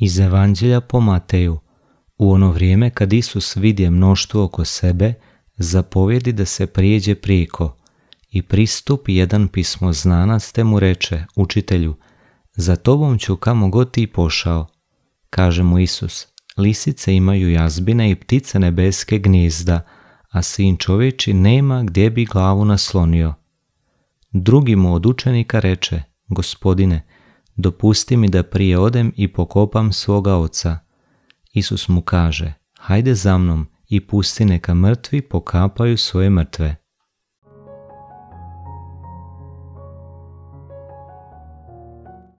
Iz Evanđelja po Mateju, u ono vrijeme kad Isus vidje mnoštvo oko sebe, zapovjedi da se prijeđe prijeko. I pristup jedan pismo znanac te mu reče, učitelju, za tobom ću kamo god ti pošao. Kaže mu Isus, lisice imaju jazbine i ptice nebeske gnijezda, a sin čovječi nema gdje bi glavu naslonio. Drugi mu od učenika reče, gospodine, dopusti mi da prije odem i pokopam svoga oca. Isus mu kaže, hajde za mnom i pusti neka mrtvi pokapaju svoje mrtve.